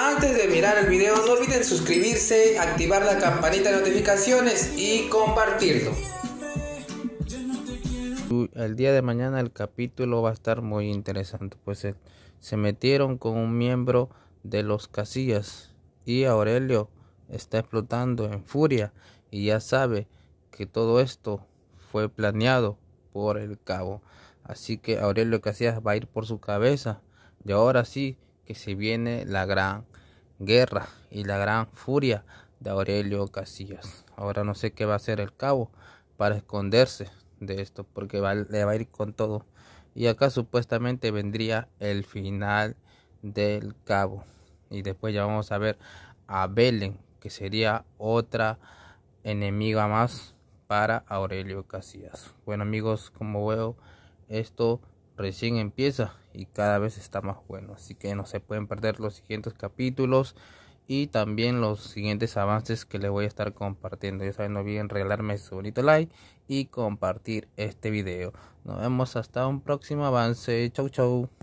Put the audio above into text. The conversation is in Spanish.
Antes de mirar el video no olviden suscribirse, activar la campanita de notificaciones y compartirlo. El día de mañana el capítulo va a estar muy interesante, pues se, metieron con un miembro de los casillas y Aurelio está explotando en furia y ya sabe que todo esto fue planeado por el cabo. Así que Aurelio Casillas va a ir por su cabeza. Y ahora sí, que se viene la gran guerra y la gran furia de Aurelio Casillas. Ahora no sé qué va a hacer el cabo para esconderse de esto, porque le va a ir con todo. Y acá supuestamente vendría el final del cabo. Y después ya vamos a ver a Belén, que sería otra enemiga más para Aurelio Casillas. Bueno amigos, como veo, esto recién empieza y cada vez está más bueno. Así que no se pueden perder los siguientes capítulos y también los siguientes avances que les voy a estar compartiendo. Ya saben, no olviden regalarme su bonito like y compartir este video. Nos vemos hasta un próximo avance. Chau, chau.